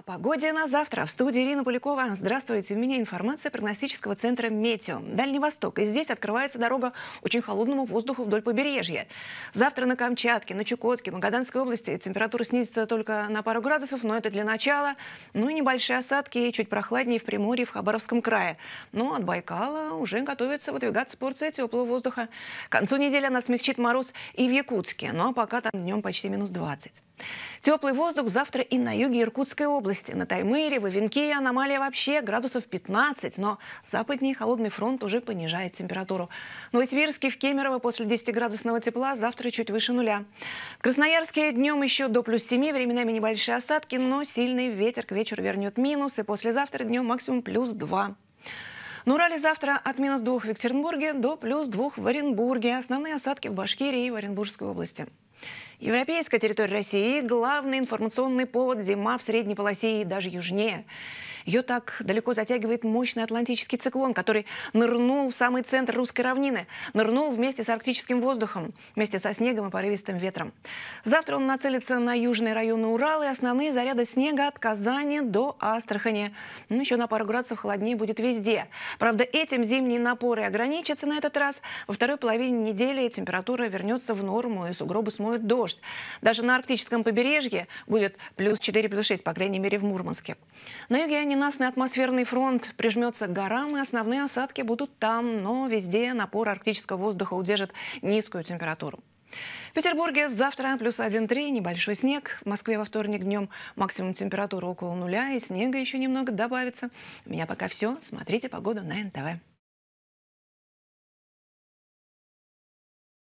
О погоде на завтра. В студии Ирина Полякова. Здравствуйте. У меня информация прогностического центра «Метео». Дальний Восток. И здесь открывается дорога очень холодному воздуху вдоль побережья. Завтра на Камчатке, на Чукотке, Магаданской области температура снизится только на пару градусов, но это для начала. Ну и небольшие осадки, чуть прохладнее в Приморье, в Хабаровском крае. Но от Байкала уже готовится выдвигаться порция теплого воздуха. К концу недели она смягчит мороз и в Якутске. Ну а пока там днем почти минус 20. Теплый воздух завтра и на юге Иркутской области. На Таймыре, в Ивенке и аномалия вообще градусов 15, но западнее холодный фронт уже понижает температуру. В Новосибирске, в Кемерово после 10-градусного тепла завтра чуть выше нуля. В Красноярске днем еще до плюс 7, временами небольшие осадки, но сильный ветер к вечеру вернет минус, и послезавтра днем максимум плюс 2. На ну, Урале завтра от минус двух в Екатеринбурге до плюс двух в Оренбурге. Основные осадки в Башкирии и в Оренбургской области. Европейская территория России – главный информационный повод зима в средней полосе и даже южнее. Ее так далеко затягивает мощный атлантический циклон, который нырнул в самый центр русской равнины, нырнул вместе с арктическим воздухом, вместе со снегом и порывистым ветром. Завтра он нацелится на южные районы Урала и основные заряды снега от Казани до Астрахани. Ну, еще на пару градусов холоднее будет везде. Правда, этим зимние напоры ограничатся на этот раз. Во второй половине недели температура вернется в норму и сугробы смоют дождь. Даже на арктическом побережье будет плюс 4, плюс 6, по крайней мере в Мурманске. На юге ненастный атмосферный фронт прижмется к горам, и основные осадки будут там, но везде напор арктического воздуха удержит низкую температуру. В Петербурге завтра плюс 1,3, небольшой снег. В Москве во вторник днем максимум температура около нуля, и снега еще немного добавится. У меня пока все. Смотрите погоду на НТВ.